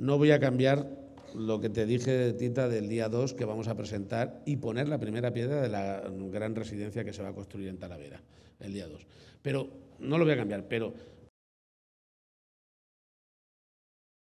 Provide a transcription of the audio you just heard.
No voy a cambiar lo que te dije, Tita, del día 2 que vamos a presentar y poner la primera piedra de la gran residencia que se va a construir en Talavera, el día 2. Pero no lo voy a cambiar, pero